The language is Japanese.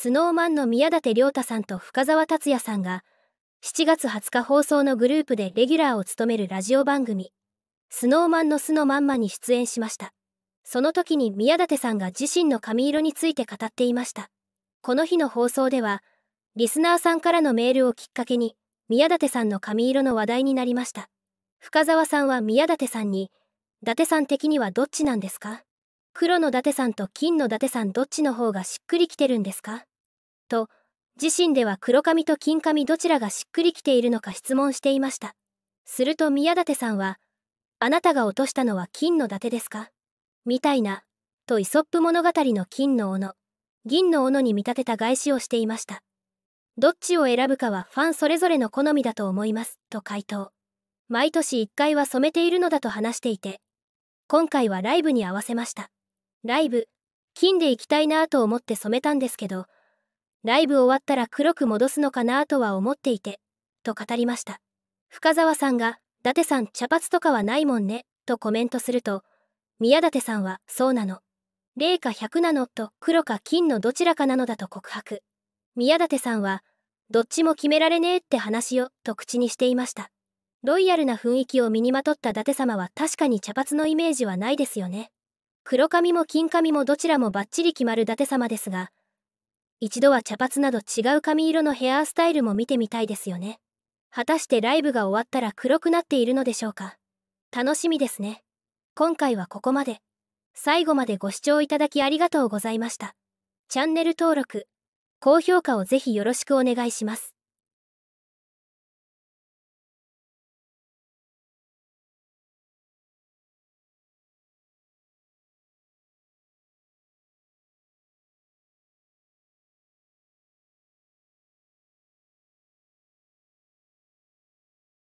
スノーマンの宮舘涼太さんと深澤達也さんが、7月20日放送のグループでレギュラーを務めるラジオ番組、スノーマンの巣のまんまに出演しました。その時に宮舘さんが自身の髪色について語っていました。この日の放送では、リスナーさんからのメールをきっかけに、宮舘さんの髪色の話題になりました。深澤さんは宮舘さんに、伊達さん的にはどっちなんですか黒の伊達さんと金の伊達さんどっちの方がしっくりきてるんですかと、自身では黒髪と金髪どちらがしっくりきているのか質問していました。すると宮舘さんは、あなたが落としたのは金の伊達ですかみたいな、とイソップ物語の金の斧、銀の斧に見立てた返しをしていました。どっちを選ぶかはファンそれぞれの好みだと思います、と回答。毎年1回は染めているのだと話していて、今回はライブに合わせました。ライブ、金で行きたいなぁと思って染めたんですけど、ライブ終わったら黒く戻すのかなとは思っていて、と語りました。深澤さんが、伊達さん茶髪とかはないもんね、とコメントすると、宮舘さんは、そうなの。0か100なのと黒か金のどちらかなのだと告白。宮舘さんは、どっちも決められねえって話よ、と口にしていました。ロイヤルな雰囲気を身にまとった伊達様は確かに茶髪のイメージはないですよね。黒髪も金髪もどちらもバッチリ決まる伊達様ですが、一度は茶髪など違う髪色のヘアスタイルも見てみたいですよね。果たしてライブが終わったら黒くなっているのでしょうか。楽しみですね。今回はここまで。最後までご視聴いただきありがとうございました。チャンネル登録、高評価をぜひよろしくお願いします。